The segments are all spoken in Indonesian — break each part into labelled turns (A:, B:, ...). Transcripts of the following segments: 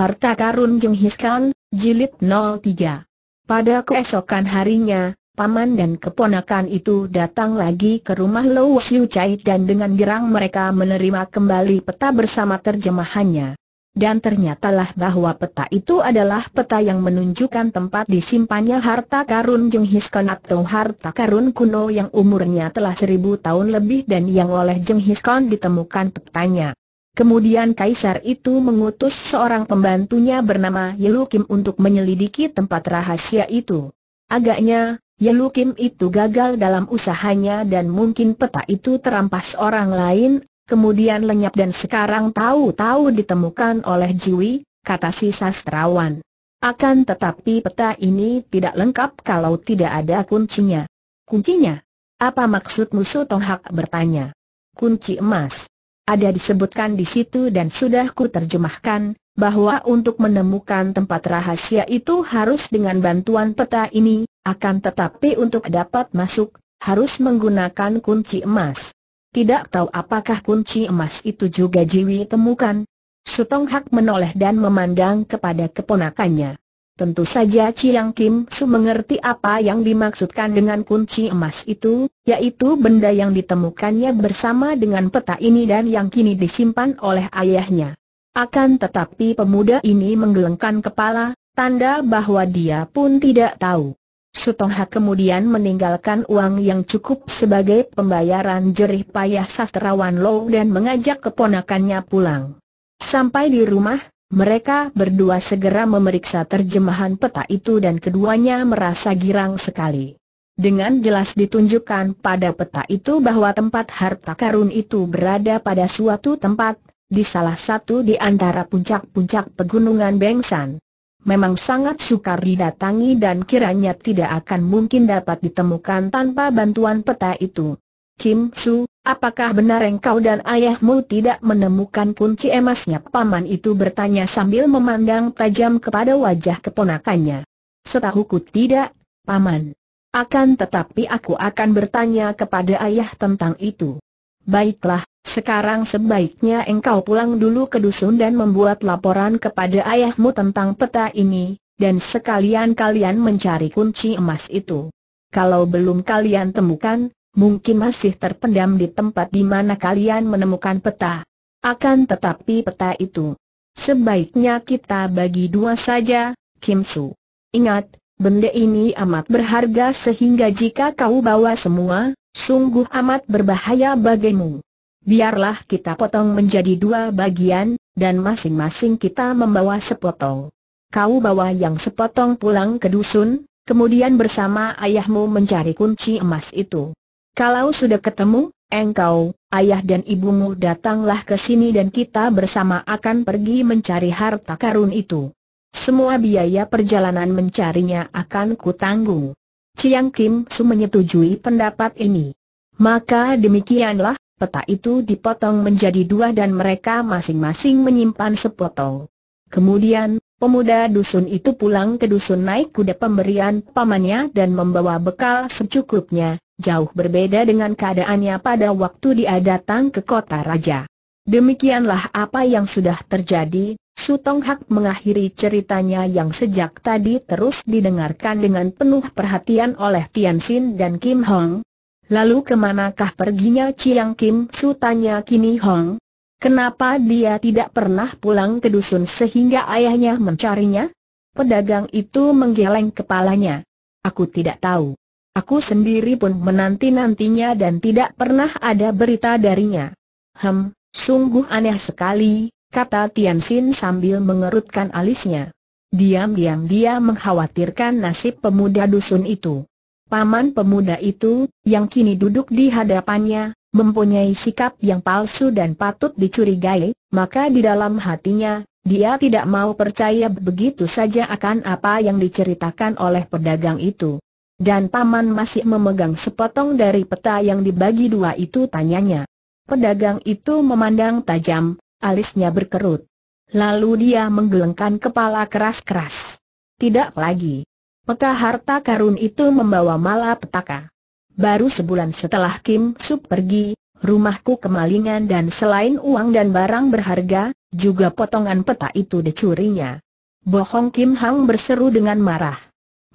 A: Harta Karun Jenghis Khan, Jilid 03 Pada keesokan harinya, paman dan keponakan itu datang lagi ke rumah Lou Siu Chai dan dengan girang mereka menerima kembali peta bersama terjemahannya. Dan ternyatalah bahwa peta itu adalah peta yang menunjukkan tempat disimpannya harta karun Jenghis Khan atau harta karun kuno yang umurnya telah seribu tahun lebih dan yang oleh Jenghis Khan ditemukan petanya. Kemudian kaisar itu mengutus seorang pembantunya bernama Yelu Kim untuk menyelidiki tempat rahasia itu. Agaknya, Yelu Kim itu gagal dalam usahanya dan mungkin peta itu terampas orang lain, kemudian lenyap dan sekarang tahu-tahu ditemukan oleh Jiwi, kata si sastrawan. Akan tetapi peta ini tidak lengkap kalau tidak ada kuncinya. Kuncinya? Apa maksudmu Sutong Hak bertanya? Kunci emas ada disebutkan di situ dan sudah ku terjemahkan, bahwa untuk menemukan tempat rahasia itu harus dengan bantuan peta ini, akan tetapi untuk dapat masuk, harus menggunakan kunci emas. Tidak tahu apakah kunci emas itu juga Jiwi temukan. Sutong Hak menoleh dan memandang kepada keponakannya. Tentu saja Chiang Kim Su mengerti apa yang dimaksudkan dengan kunci emas itu, yaitu benda yang ditemukannya bersama dengan peta ini dan yang kini disimpan oleh ayahnya. Akan tetapi pemuda ini menggelengkan kepala, tanda bahwa dia pun tidak tahu. Ha kemudian meninggalkan uang yang cukup sebagai pembayaran jerih payah sastrawan Low dan mengajak keponakannya pulang. Sampai di rumah, mereka berdua segera memeriksa terjemahan peta itu dan keduanya merasa girang sekali. Dengan jelas ditunjukkan pada peta itu bahwa tempat harta karun itu berada pada suatu tempat, di salah satu di antara puncak-puncak pegunungan Bengsan. Memang sangat sukar didatangi dan kiranya tidak akan mungkin dapat ditemukan tanpa bantuan peta itu. Kim Su, Apakah benar engkau dan ayahmu tidak menemukan kunci emasnya? Paman itu bertanya sambil memandang tajam kepada wajah keponakannya. Setahuku tidak, Paman. Akan tetapi aku akan bertanya kepada ayah tentang itu. Baiklah, sekarang sebaiknya engkau pulang dulu ke dusun dan membuat laporan kepada ayahmu tentang peta ini, dan sekalian kalian mencari kunci emas itu. Kalau belum kalian temukan, mungkin masih terpendam di tempat di mana kalian menemukan peta. Akan tetapi peta itu, sebaiknya kita bagi dua saja, Kim Su. Ingat, benda ini amat berharga sehingga jika kau bawa semua, sungguh amat berbahaya bagimu. Biarlah kita potong menjadi dua bagian, dan masing-masing kita membawa sepotong. Kau bawa yang sepotong pulang ke dusun, kemudian bersama ayahmu mencari kunci emas itu. Kalau sudah ketemu, engkau, ayah dan ibumu datanglah ke sini dan kita bersama akan pergi mencari harta karun itu. Semua biaya perjalanan mencarinya akan kutanggung. Chiang Kim Su menyetujui pendapat ini. Maka demikianlah, peta itu dipotong menjadi dua dan mereka masing-masing menyimpan sepotong. Kemudian, pemuda dusun itu pulang ke dusun naik kuda pemberian pamannya dan membawa bekal secukupnya, jauh berbeda dengan keadaannya pada waktu dia datang ke kota raja. Demikianlah apa yang sudah terjadi, Sutong Hak mengakhiri ceritanya yang sejak tadi terus didengarkan dengan penuh perhatian oleh Tian Xin dan Kim Hong. Lalu kemanakah perginya Chiang Kim Su tanya Kini Hong? Kenapa dia tidak pernah pulang ke dusun sehingga ayahnya mencarinya? Pedagang itu menggeleng kepalanya. Aku tidak tahu. Aku sendiri pun menanti-nantinya dan tidak pernah ada berita darinya. Hem, sungguh aneh sekali, kata Tian Xin sambil mengerutkan alisnya. Diam-diam dia mengkhawatirkan nasib pemuda dusun itu. Paman pemuda itu, yang kini duduk di hadapannya, mempunyai sikap yang palsu dan patut dicurigai, maka di dalam hatinya, dia tidak mau percaya begitu saja akan apa yang diceritakan oleh pedagang itu. Dan Paman masih memegang sepotong dari peta yang dibagi dua itu tanyanya. Pedagang itu memandang tajam, alisnya berkerut. Lalu dia menggelengkan kepala keras-keras. Tidak lagi. Peta harta karun itu membawa malapetaka. Baru sebulan setelah Kim Sup pergi, rumahku kemalingan dan selain uang dan barang berharga, juga potongan peta itu dicurinya. Bohong Kim Hang berseru dengan marah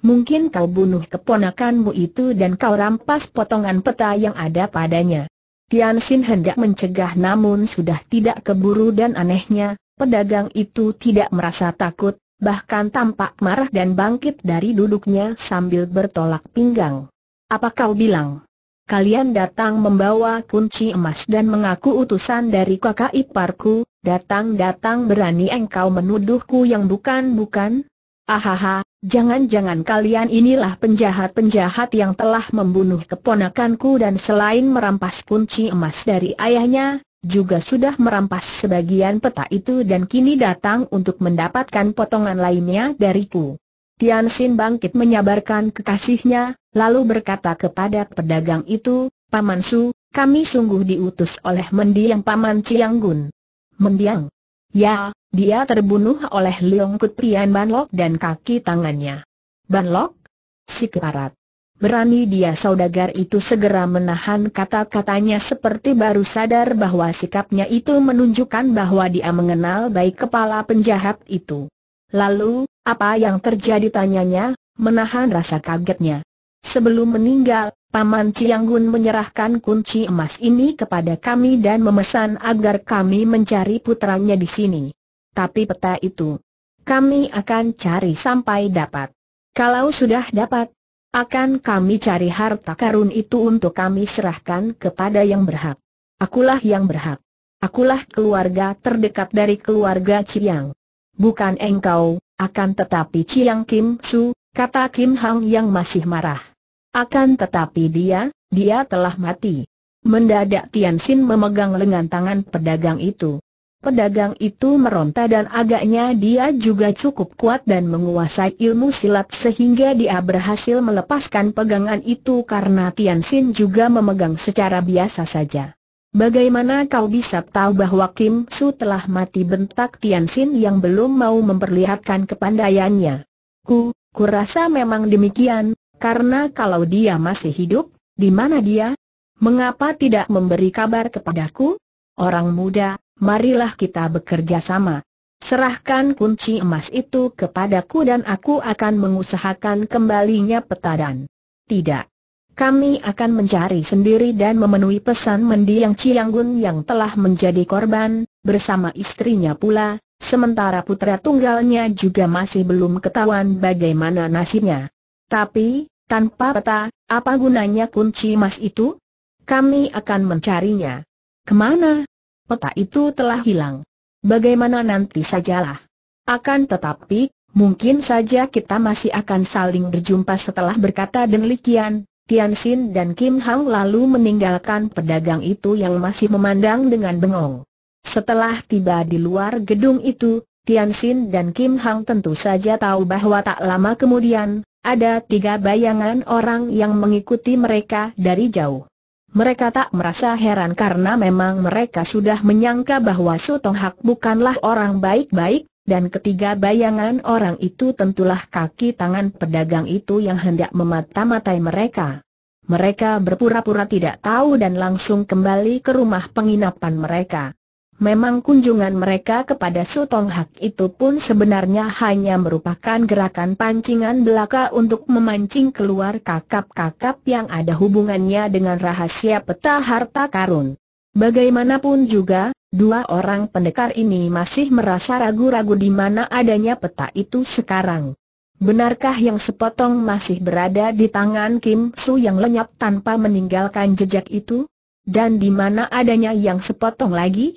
A: mungkin kau bunuh keponakanmu itu dan kau rampas potongan peta yang ada padanya. Tian Xin hendak mencegah namun sudah tidak keburu dan anehnya, pedagang itu tidak merasa takut, bahkan tampak marah dan bangkit dari duduknya sambil bertolak pinggang. Apa kau bilang? Kalian datang membawa kunci emas dan mengaku utusan dari kakak iparku, datang-datang berani engkau menuduhku yang bukan-bukan? Ahaha, Jangan-jangan kalian inilah penjahat-penjahat yang telah membunuh keponakanku dan selain merampas kunci emas dari ayahnya, juga sudah merampas sebagian peta itu dan kini datang untuk mendapatkan potongan lainnya dariku. Tian Xin bangkit menyabarkan kekasihnya, lalu berkata kepada pedagang itu, Paman Su, kami sungguh diutus oleh mendiang Paman Gun. Mendiang? Ya, dia terbunuh oleh Leong Kut Prian Banlok dan kaki tangannya. Banlok? Si keparat. Berani dia saudagar itu segera menahan kata-katanya seperti baru sadar bahwa sikapnya itu menunjukkan bahwa dia mengenal baik kepala penjahat itu. Lalu, apa yang terjadi tanyanya, menahan rasa kagetnya. Sebelum meninggal, Paman Cianggun menyerahkan kunci emas ini kepada kami dan memesan agar kami mencari putranya di sini. Tapi peta itu, kami akan cari sampai dapat. Kalau sudah dapat, akan kami cari harta karun itu untuk kami serahkan kepada yang berhak. Akulah yang berhak. Akulah keluarga terdekat dari keluarga Ciyang. Bukan engkau, akan tetapi Ciyang Kim Su, kata Kim Hang yang masih marah. Akan tetapi dia, dia telah mati. Mendadak Tian Xin memegang lengan tangan pedagang itu. Pedagang itu meronta dan agaknya dia juga cukup kuat dan menguasai ilmu silat sehingga dia berhasil melepaskan pegangan itu karena Tian Xin juga memegang secara biasa saja. Bagaimana kau bisa tahu bahwa Kim Su telah mati bentak Tian Xin yang belum mau memperlihatkan kepandaiannya? Ku, ku rasa memang demikian, karena kalau dia masih hidup, di mana dia? Mengapa tidak memberi kabar kepadaku? Orang muda, marilah kita bekerja sama. Serahkan kunci emas itu kepadaku dan aku akan mengusahakan kembalinya petadan. Tidak. Kami akan mencari sendiri dan memenuhi pesan mendiang Cianggun yang telah menjadi korban, bersama istrinya pula, sementara putra tunggalnya juga masih belum ketahuan bagaimana nasibnya. Tapi, tanpa peta, apa gunanya kunci emas itu? Kami akan mencarinya. Kemana? peta itu telah hilang. Bagaimana nanti sajalah. Akan tetapi, mungkin saja kita masih akan saling berjumpa setelah berkata demikian. Tian Xin dan Kim Hang lalu meninggalkan pedagang itu yang masih memandang dengan bengong. Setelah tiba di luar gedung itu, Tian Xin dan Kim Hang tentu saja tahu bahwa tak lama kemudian, ada tiga bayangan orang yang mengikuti mereka dari jauh. Mereka tak merasa heran karena memang mereka sudah menyangka bahwa Sutong Hak bukanlah orang baik-baik, dan ketiga bayangan orang itu tentulah kaki tangan pedagang itu yang hendak memata-matai mereka. Mereka berpura-pura tidak tahu dan langsung kembali ke rumah penginapan mereka. Memang kunjungan mereka kepada Sutong Hak itu pun sebenarnya hanya merupakan gerakan pancingan belaka untuk memancing keluar kakap-kakap yang ada hubungannya dengan rahasia peta harta karun. Bagaimanapun juga, dua orang pendekar ini masih merasa ragu-ragu di mana adanya peta itu sekarang. Benarkah yang sepotong masih berada di tangan Kim Su yang lenyap tanpa meninggalkan jejak itu? Dan di mana adanya yang sepotong lagi?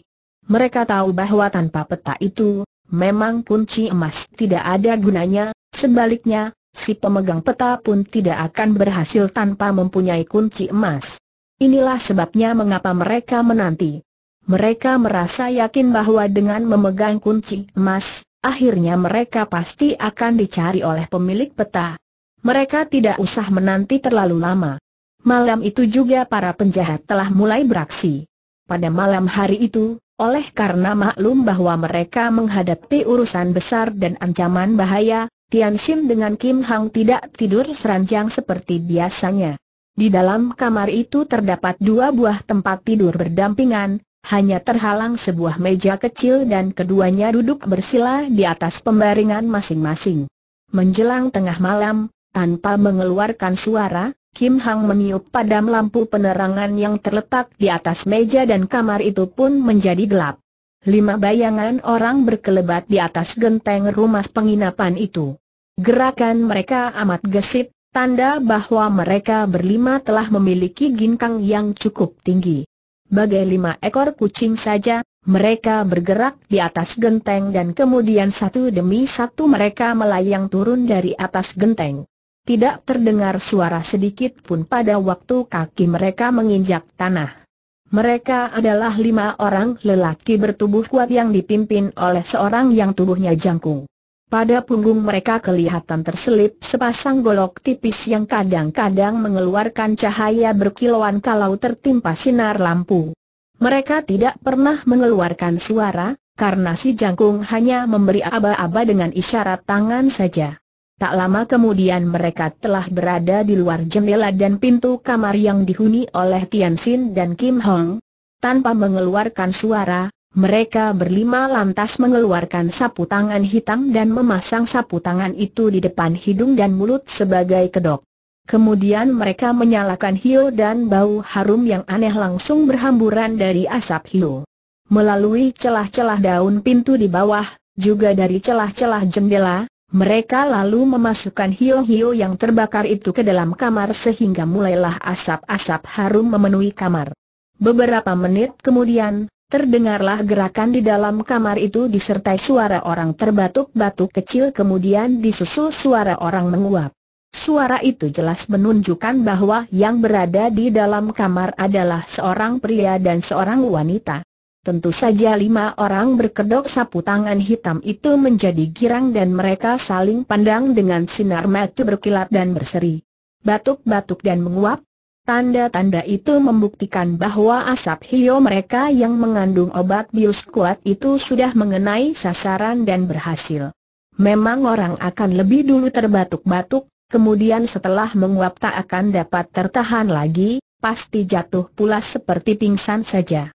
A: Mereka tahu bahwa tanpa peta itu, memang kunci emas tidak ada gunanya, sebaliknya, si pemegang peta pun tidak akan berhasil tanpa mempunyai kunci emas. Inilah sebabnya mengapa mereka menanti. Mereka merasa yakin bahwa dengan memegang kunci emas, akhirnya mereka pasti akan dicari oleh pemilik peta. Mereka tidak usah menanti terlalu lama. Malam itu juga para penjahat telah mulai beraksi. Pada malam hari itu, oleh karena maklum bahwa mereka menghadapi urusan besar dan ancaman bahaya, Tian Sim dengan Kim Hang tidak tidur seranjang seperti biasanya. Di dalam kamar itu terdapat dua buah tempat tidur berdampingan, hanya terhalang sebuah meja kecil dan keduanya duduk bersila di atas pembaringan masing-masing. Menjelang tengah malam, tanpa mengeluarkan suara, Kim Hang meniup padam lampu penerangan yang terletak di atas meja dan kamar itu pun menjadi gelap. Lima bayangan orang berkelebat di atas genteng rumah penginapan itu. Gerakan mereka amat gesit, tanda bahwa mereka berlima telah memiliki ginkang yang cukup tinggi. Bagai lima ekor kucing saja, mereka bergerak di atas genteng dan kemudian satu demi satu mereka melayang turun dari atas genteng tidak terdengar suara sedikit pun pada waktu kaki mereka menginjak tanah. Mereka adalah lima orang lelaki bertubuh kuat yang dipimpin oleh seorang yang tubuhnya jangkung. Pada punggung mereka kelihatan terselip sepasang golok tipis yang kadang-kadang mengeluarkan cahaya berkilauan kalau tertimpa sinar lampu. Mereka tidak pernah mengeluarkan suara, karena si jangkung hanya memberi aba-aba dengan isyarat tangan saja. Tak lama kemudian mereka telah berada di luar jendela dan pintu kamar yang dihuni oleh Tian Xin dan Kim Hong. Tanpa mengeluarkan suara, mereka berlima lantas mengeluarkan sapu tangan hitam dan memasang sapu tangan itu di depan hidung dan mulut sebagai kedok. Kemudian mereka menyalakan hio dan bau harum yang aneh langsung berhamburan dari asap hio. Melalui celah-celah daun pintu di bawah, juga dari celah-celah jendela, mereka lalu memasukkan hio-hio yang terbakar itu ke dalam kamar sehingga mulailah asap-asap harum memenuhi kamar. Beberapa menit kemudian, terdengarlah gerakan di dalam kamar itu disertai suara orang terbatuk-batuk kecil kemudian disusul suara orang menguap. Suara itu jelas menunjukkan bahwa yang berada di dalam kamar adalah seorang pria dan seorang wanita. Tentu saja lima orang berkedok sapu tangan hitam itu menjadi girang dan mereka saling pandang dengan sinar mata berkilat dan berseri. Batuk-batuk dan menguap. Tanda-tanda itu membuktikan bahwa asap hio mereka yang mengandung obat bius kuat itu sudah mengenai sasaran dan berhasil. Memang orang akan lebih dulu terbatuk-batuk, kemudian setelah menguap tak akan dapat tertahan lagi, pasti jatuh pula seperti pingsan saja.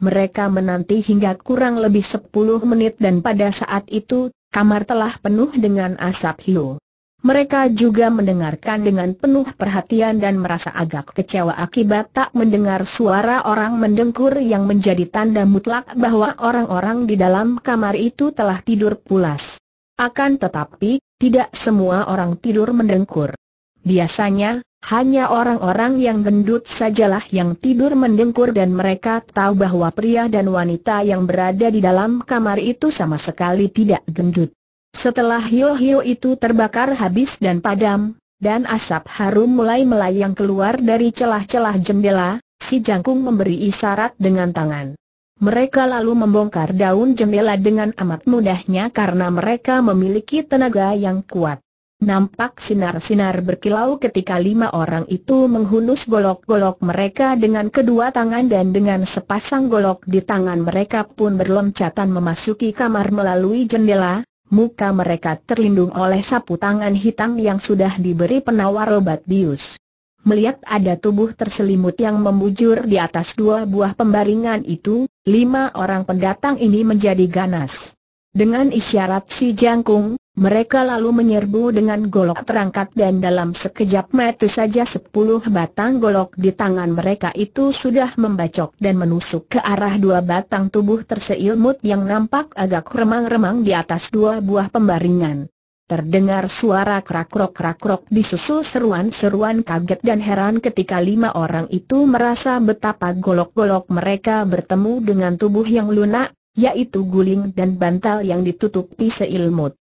A: Mereka menanti hingga kurang lebih sepuluh menit dan pada saat itu, kamar telah penuh dengan asap hiu. Mereka juga mendengarkan dengan penuh perhatian dan merasa agak kecewa akibat tak mendengar suara orang mendengkur yang menjadi tanda mutlak bahwa orang-orang di dalam kamar itu telah tidur pulas. Akan tetapi, tidak semua orang tidur mendengkur. Biasanya, hanya orang-orang yang gendut sajalah yang tidur mendengkur dan mereka tahu bahwa pria dan wanita yang berada di dalam kamar itu sama sekali tidak gendut. Setelah hiu-hiu itu terbakar habis dan padam, dan asap harum mulai melayang keluar dari celah-celah jendela, si jangkung memberi isyarat dengan tangan. Mereka lalu membongkar daun jendela dengan amat mudahnya karena mereka memiliki tenaga yang kuat. Nampak sinar-sinar berkilau ketika lima orang itu menghunus golok-golok mereka dengan kedua tangan dan dengan sepasang golok di tangan mereka pun berloncatan memasuki kamar melalui jendela, muka mereka terlindung oleh sapu tangan hitam yang sudah diberi penawar obat bius. Melihat ada tubuh terselimut yang membujur di atas dua buah pembaringan itu, lima orang pendatang ini menjadi ganas. Dengan isyarat si jangkung, mereka lalu menyerbu dengan golok terangkat dan dalam sekejap mata saja sepuluh batang golok di tangan mereka itu sudah membacok dan menusuk ke arah dua batang tubuh terseilmut yang nampak agak remang-remang di atas dua buah pembaringan. Terdengar suara krakrok-krakrok disusul seruan-seruan kaget dan heran ketika lima orang itu merasa betapa golok-golok mereka bertemu dengan tubuh yang lunak, yaitu guling dan bantal yang ditutupi seilmut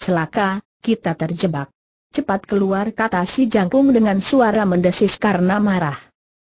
A: celaka, kita terjebak. Cepat keluar kata si jangkung dengan suara mendesis karena marah.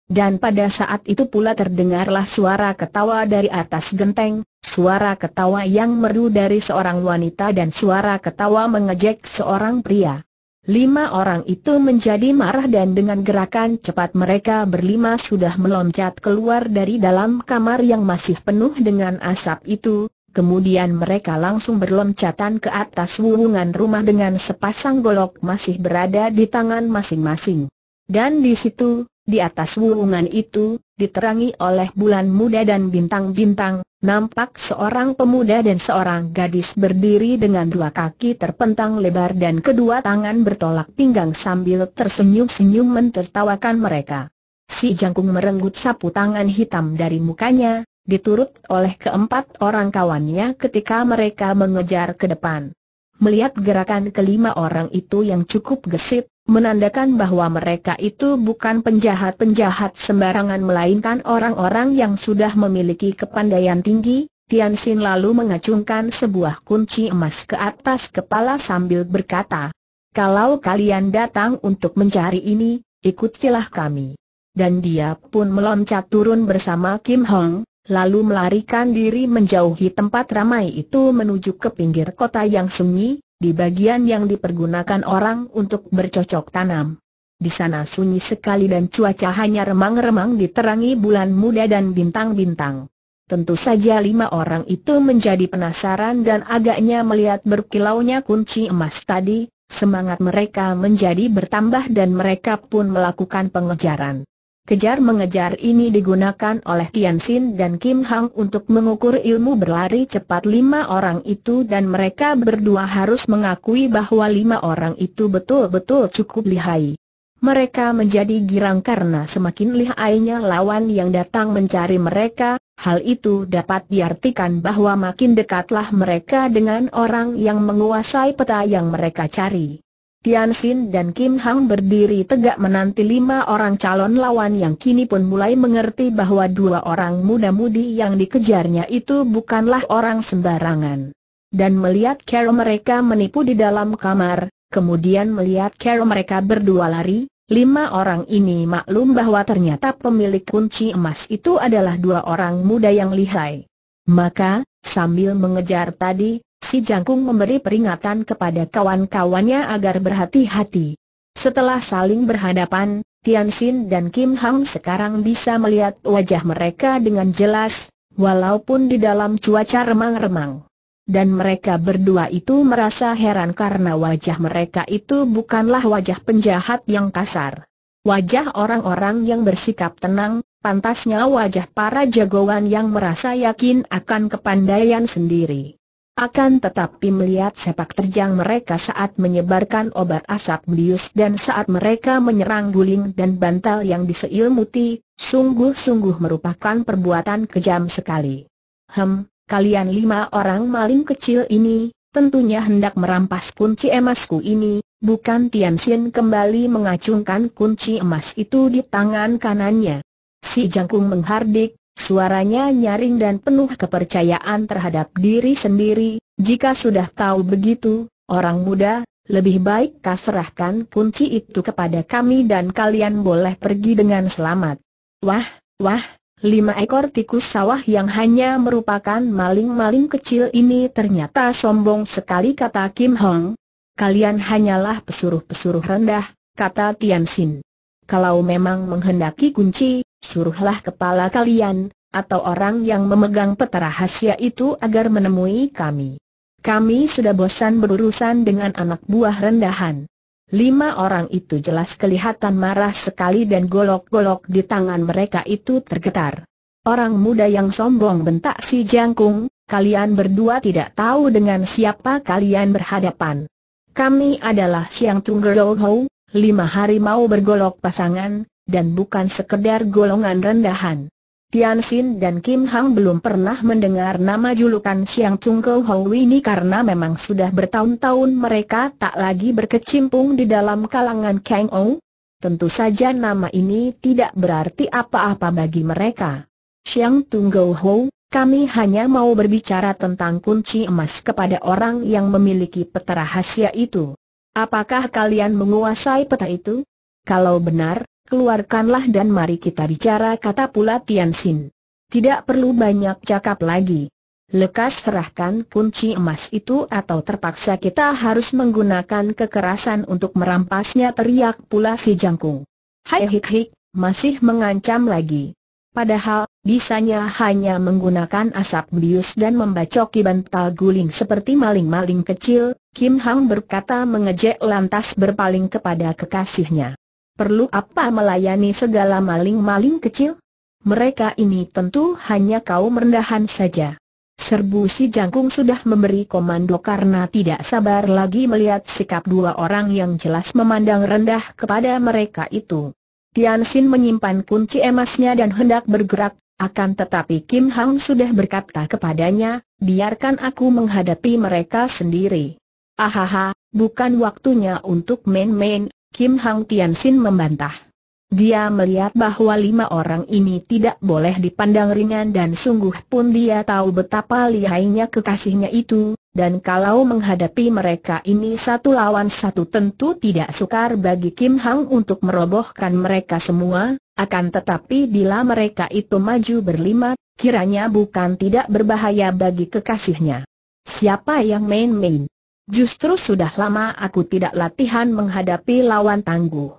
A: Dan pada saat itu pula terdengarlah suara ketawa dari atas genteng, suara ketawa yang merdu dari seorang wanita dan suara ketawa mengejek seorang pria. Lima orang itu menjadi marah dan dengan gerakan cepat mereka berlima sudah meloncat keluar dari dalam kamar yang masih penuh dengan asap itu, Kemudian mereka langsung berloncatan ke atas wuwungan rumah dengan sepasang golok masih berada di tangan masing-masing. Dan di situ, di atas wuwungan itu, diterangi oleh bulan muda dan bintang-bintang, nampak seorang pemuda dan seorang gadis berdiri dengan dua kaki terpentang lebar dan kedua tangan bertolak pinggang sambil tersenyum-senyum mentertawakan mereka. Si jangkung merenggut sapu tangan hitam dari mukanya, diturut oleh keempat orang kawannya ketika mereka mengejar ke depan. Melihat gerakan kelima orang itu yang cukup gesit, menandakan bahwa mereka itu bukan penjahat-penjahat sembarangan melainkan orang-orang yang sudah memiliki kepandaian tinggi, Tian Xin lalu mengacungkan sebuah kunci emas ke atas kepala sambil berkata, Kalau kalian datang untuk mencari ini, ikutilah kami. Dan dia pun meloncat turun bersama Kim Hong, lalu melarikan diri menjauhi tempat ramai itu menuju ke pinggir kota yang sunyi, di bagian yang dipergunakan orang untuk bercocok tanam. Di sana sunyi sekali dan cuaca hanya remang-remang diterangi bulan muda dan bintang-bintang. Tentu saja lima orang itu menjadi penasaran dan agaknya melihat berkilaunya kunci emas tadi, semangat mereka menjadi bertambah dan mereka pun melakukan pengejaran. Kejar-mengejar ini digunakan oleh Tian Xin dan Kim Hang untuk mengukur ilmu berlari cepat lima orang itu dan mereka berdua harus mengakui bahwa lima orang itu betul-betul cukup lihai. Mereka menjadi girang karena semakin lihainya lawan yang datang mencari mereka, hal itu dapat diartikan bahwa makin dekatlah mereka dengan orang yang menguasai peta yang mereka cari. Tian Xin dan Kim Hang berdiri tegak menanti lima orang calon lawan yang kini pun mulai mengerti bahwa dua orang muda-mudi yang dikejarnya itu bukanlah orang sembarangan. Dan melihat cara mereka menipu di dalam kamar, kemudian melihat cara mereka berdua lari, lima orang ini maklum bahwa ternyata pemilik kunci emas itu adalah dua orang muda yang lihai. Maka, sambil mengejar tadi, Si Jangkung memberi peringatan kepada kawan-kawannya agar berhati-hati. Setelah saling berhadapan, Tian Xin dan Kim Hang sekarang bisa melihat wajah mereka dengan jelas, walaupun di dalam cuaca remang-remang. Dan mereka berdua itu merasa heran karena wajah mereka itu bukanlah wajah penjahat yang kasar. Wajah orang-orang yang bersikap tenang, pantasnya wajah para jagoan yang merasa yakin akan kepandaian sendiri. Akan tetapi melihat sepak terjang mereka saat menyebarkan obat asap belius dan saat mereka menyerang guling dan bantal yang diseilmuti, sungguh-sungguh merupakan perbuatan kejam sekali. Hem, kalian lima orang maling kecil ini, tentunya hendak merampas kunci emasku ini, bukan Tian Xin kembali mengacungkan kunci emas itu di tangan kanannya. Si jangkung menghardik, Suaranya nyaring dan penuh kepercayaan terhadap diri sendiri, jika sudah tahu begitu, orang muda, lebih baik kau serahkan kunci itu kepada kami dan kalian boleh pergi dengan selamat. Wah, wah, lima ekor tikus sawah yang hanya merupakan maling-maling kecil ini ternyata sombong sekali kata Kim Hong. Kalian hanyalah pesuruh-pesuruh rendah, kata Tian Xin. Kalau memang menghendaki kunci, suruhlah kepala kalian, atau orang yang memegang peta rahasia itu agar menemui kami. Kami sudah bosan berurusan dengan anak buah rendahan. Lima orang itu jelas kelihatan marah sekali dan golok-golok di tangan mereka itu tergetar. Orang muda yang sombong bentak si jangkung, kalian berdua tidak tahu dengan siapa kalian berhadapan. Kami adalah Siang Tunggerlohou, lima hari mau bergolok pasangan, dan bukan sekedar golongan rendahan. Tian Xin dan Kim Hang belum pernah mendengar nama julukan Siang Chung Hou ini karena memang sudah bertahun-tahun mereka tak lagi berkecimpung di dalam kalangan Kang Ou. Tentu saja nama ini tidak berarti apa-apa bagi mereka. Siang Chung Hou, kami hanya mau berbicara tentang kunci emas kepada orang yang memiliki peta rahasia itu. Apakah kalian menguasai peta itu? Kalau benar, keluarkanlah dan mari kita bicara kata pula Tian Xin. Tidak perlu banyak cakap lagi. Lekas serahkan kunci emas itu atau terpaksa kita harus menggunakan kekerasan untuk merampasnya teriak pula si jangkung. Hai hik hik, masih mengancam lagi. Padahal, bisanya hanya menggunakan asap bius dan membacoki bantal guling seperti maling-maling kecil, Kim Hang berkata mengejek lantas berpaling kepada kekasihnya. Perlu apa melayani segala maling-maling kecil? Mereka ini tentu hanya kau merendahan saja. Serbu si jangkung sudah memberi komando karena tidak sabar lagi melihat sikap dua orang yang jelas memandang rendah kepada mereka itu. Tian Xin menyimpan kunci emasnya dan hendak bergerak, akan tetapi Kim Hang sudah berkata kepadanya, biarkan aku menghadapi mereka sendiri. Ahaha, bukan waktunya untuk main-main, Kim Hang Tian Xin membantah. Dia melihat bahwa lima orang ini tidak boleh dipandang ringan dan sungguh pun dia tahu betapa lihainya kekasihnya itu, dan kalau menghadapi mereka ini satu lawan satu tentu tidak sukar bagi Kim Hang untuk merobohkan mereka semua, akan tetapi bila mereka itu maju berlima, kiranya bukan tidak berbahaya bagi kekasihnya. Siapa yang main-main? Justru sudah lama aku tidak latihan menghadapi lawan tangguh.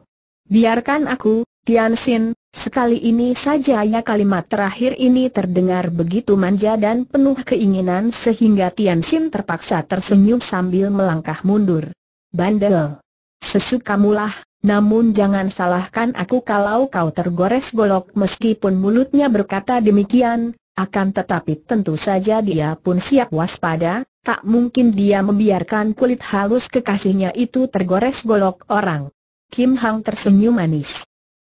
A: Biarkan aku, Tian Xin, sekali ini saja ya kalimat terakhir ini terdengar begitu manja dan penuh keinginan sehingga Tian Xin terpaksa tersenyum sambil melangkah mundur. Bandel. Sesukamulah, namun jangan salahkan aku kalau kau tergores golok meskipun mulutnya berkata demikian, akan tetapi tentu saja dia pun siap waspada, tak mungkin dia membiarkan kulit halus kekasihnya itu tergores golok orang. Kim Hang tersenyum manis.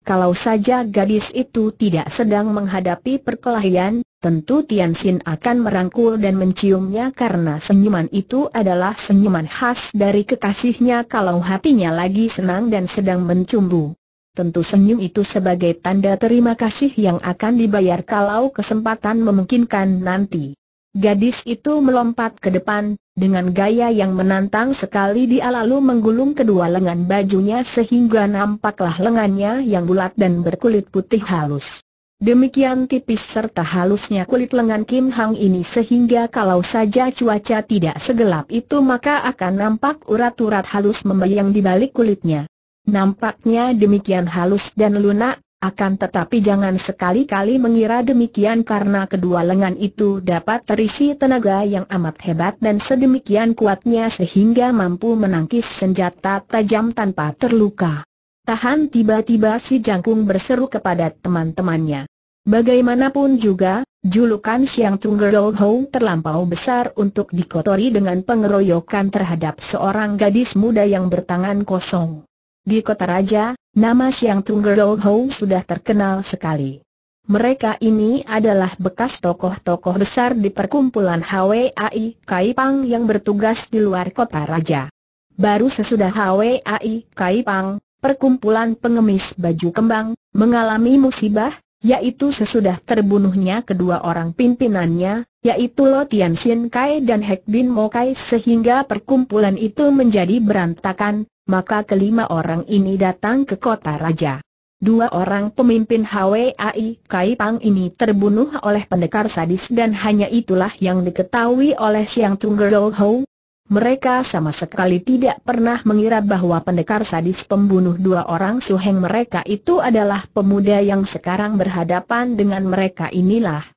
A: Kalau saja gadis itu tidak sedang menghadapi perkelahian, tentu Tian Xin akan merangkul dan menciumnya karena senyuman itu adalah senyuman khas dari kekasihnya kalau hatinya lagi senang dan sedang mencumbu. Tentu senyum itu sebagai tanda terima kasih yang akan dibayar kalau kesempatan memungkinkan nanti. Gadis itu melompat ke depan, dengan gaya yang menantang sekali dia lalu menggulung kedua lengan bajunya sehingga nampaklah lengannya yang bulat dan berkulit putih halus. Demikian tipis serta halusnya kulit lengan Kim Hang ini sehingga kalau saja cuaca tidak segelap itu maka akan nampak urat-urat halus membayang di balik kulitnya. Nampaknya demikian halus dan lunak, akan tetapi jangan sekali-kali mengira demikian karena kedua lengan itu dapat terisi tenaga yang amat hebat dan sedemikian kuatnya sehingga mampu menangkis senjata tajam tanpa terluka. Tahan tiba-tiba si jangkung berseru kepada teman-temannya. Bagaimanapun juga, julukan Siang Tunggero Hou terlampau besar untuk dikotori dengan pengeroyokan terhadap seorang gadis muda yang bertangan kosong. Di kota raja, nama siang Tunggerou Hou sudah terkenal sekali. Mereka ini adalah bekas tokoh-tokoh besar di perkumpulan HWAI Kai Pang yang bertugas di luar kota raja. Baru sesudah HWAI Kai Pang, perkumpulan pengemis baju kembang, mengalami musibah, yaitu sesudah terbunuhnya kedua orang pimpinannya, yaitu Lo Tian Sin Kai dan Hek Bin Mo Kai sehingga perkumpulan itu menjadi berantakan, maka kelima orang ini datang ke kota raja. Dua orang pemimpin HWAI Kai Pang ini terbunuh oleh pendekar sadis dan hanya itulah yang diketahui oleh Siang Tunggelo Hou Mereka sama sekali tidak pernah mengira bahwa pendekar sadis pembunuh dua orang suheng mereka itu adalah pemuda yang sekarang berhadapan dengan mereka inilah.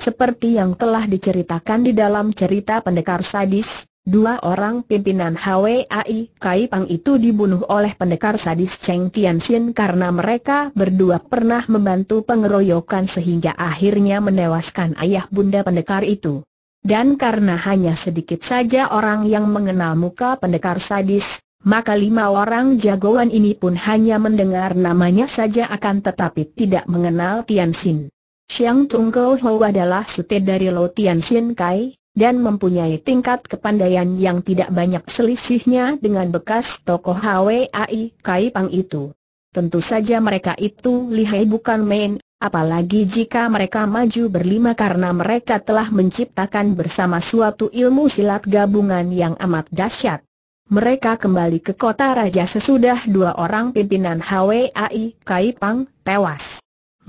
A: Seperti yang telah diceritakan di dalam cerita pendekar sadis, dua orang pimpinan HWAI Kai Pang itu dibunuh oleh pendekar sadis Cheng Tianxin karena mereka berdua pernah membantu pengeroyokan sehingga akhirnya menewaskan ayah bunda pendekar itu. Dan karena hanya sedikit saja orang yang mengenal muka pendekar sadis, maka lima orang jagoan ini pun hanya mendengar namanya saja akan tetapi tidak mengenal Tianxin. Xiang Tunggou Ho adalah setir dari Tian Sin Kai, dan mempunyai tingkat kepandaian yang tidak banyak selisihnya dengan bekas tokoh HWAI Kai Pang itu. Tentu saja mereka itu lihai bukan main, apalagi jika mereka maju berlima karena mereka telah menciptakan bersama suatu ilmu silat gabungan yang amat dahsyat. Mereka kembali ke kota raja sesudah dua orang pimpinan HWAI Kai Pang tewas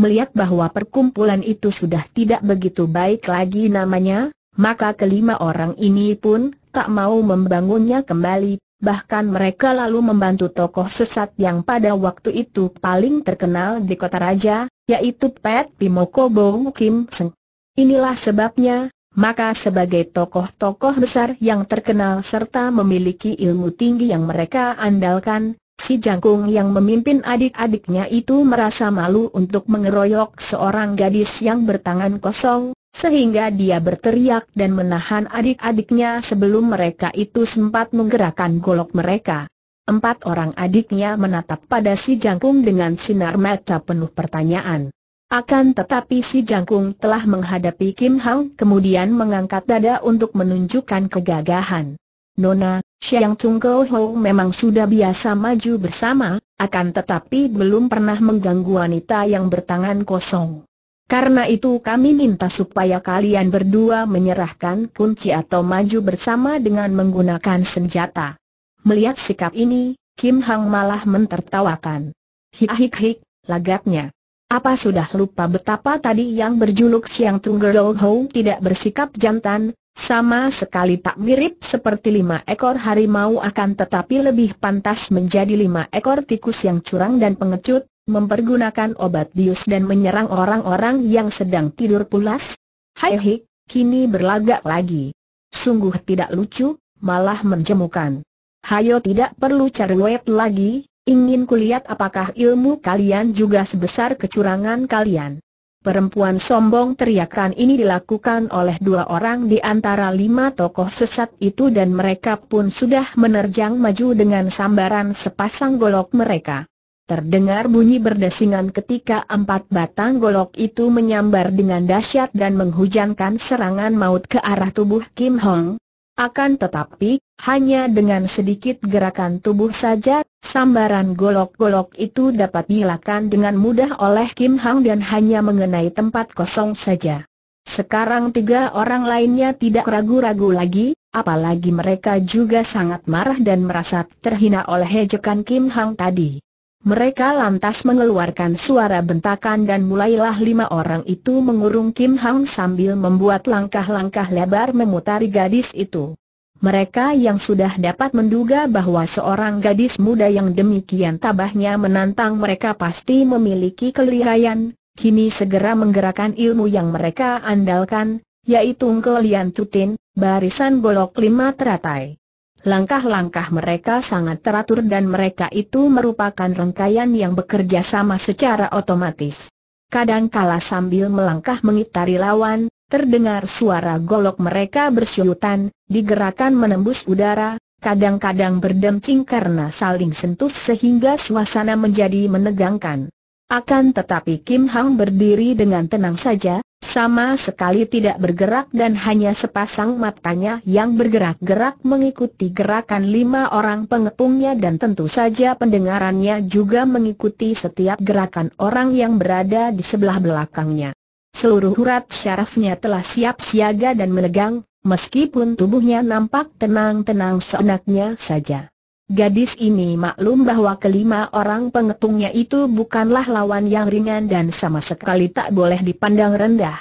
A: melihat bahwa perkumpulan itu sudah tidak begitu baik lagi namanya, maka kelima orang ini pun tak mau membangunnya kembali, bahkan mereka lalu membantu tokoh sesat yang pada waktu itu paling terkenal di kota raja, yaitu Pet Pimokobo Kim Seng. Inilah sebabnya, maka sebagai tokoh-tokoh besar yang terkenal serta memiliki ilmu tinggi yang mereka andalkan, Si Jangkung yang memimpin adik-adiknya itu merasa malu untuk mengeroyok seorang gadis yang bertangan kosong, sehingga dia berteriak dan menahan adik-adiknya sebelum mereka itu sempat menggerakkan golok mereka. Empat orang adiknya menatap pada si Jangkung dengan sinar mata penuh pertanyaan. Akan tetapi si Jangkung telah menghadapi Kim Hang kemudian mengangkat dada untuk menunjukkan kegagahan. Nona, Xiang Chung Ho memang sudah biasa maju bersama, akan tetapi belum pernah mengganggu wanita yang bertangan kosong. Karena itu kami minta supaya kalian berdua menyerahkan kunci atau maju bersama dengan menggunakan senjata. Melihat sikap ini, Kim Hang malah mentertawakan. Hik-hik-hik, lagaknya. Apa sudah lupa betapa tadi yang berjuluk Siang Tunggelo Ho tidak bersikap jantan, sama sekali tak mirip seperti lima ekor harimau akan tetapi lebih pantas menjadi lima ekor tikus yang curang dan pengecut, mempergunakan obat bius dan menyerang orang-orang yang sedang tidur pulas. Hai hik, kini berlagak lagi. Sungguh tidak lucu, malah menjemukan. Hayo tidak perlu cari wet lagi, ingin kulihat apakah ilmu kalian juga sebesar kecurangan kalian. Perempuan sombong teriakan ini dilakukan oleh dua orang di antara lima tokoh sesat itu dan mereka pun sudah menerjang maju dengan sambaran sepasang golok mereka. Terdengar bunyi berdesingan ketika empat batang golok itu menyambar dengan dahsyat dan menghujankan serangan maut ke arah tubuh Kim Hong. Akan tetapi, hanya dengan sedikit gerakan tubuh saja, sambaran golok-golok itu dapat dilakukan dengan mudah oleh Kim Hang dan hanya mengenai tempat kosong saja. Sekarang tiga orang lainnya tidak ragu-ragu lagi, apalagi mereka juga sangat marah dan merasa terhina oleh ejekan Kim Hang tadi. Mereka lantas mengeluarkan suara bentakan dan mulailah lima orang itu mengurung Kim Hang sambil membuat langkah-langkah lebar memutari gadis itu. Mereka yang sudah dapat menduga bahwa seorang gadis muda yang demikian tabahnya menantang mereka pasti memiliki kelihayan, kini segera menggerakkan ilmu yang mereka andalkan, yaitu Ngkelian Tutin, barisan golok lima teratai. Langkah-langkah mereka sangat teratur dan mereka itu merupakan rangkaian yang bekerja sama secara otomatis. Kadangkala sambil melangkah mengitari lawan, terdengar suara golok mereka bersyutan, digerakkan menembus udara, kadang-kadang berdencing karena saling sentuh sehingga suasana menjadi menegangkan. Akan tetapi Kim Hang berdiri dengan tenang saja, sama sekali tidak bergerak dan hanya sepasang matanya yang bergerak-gerak mengikuti gerakan lima orang pengepungnya dan tentu saja pendengarannya juga mengikuti setiap gerakan orang yang berada di sebelah belakangnya. Seluruh urat syarafnya telah siap siaga dan menegang, meskipun tubuhnya nampak tenang-tenang seenaknya saja. Gadis ini maklum bahwa kelima orang pengetungnya itu bukanlah lawan yang ringan dan sama sekali tak boleh dipandang rendah.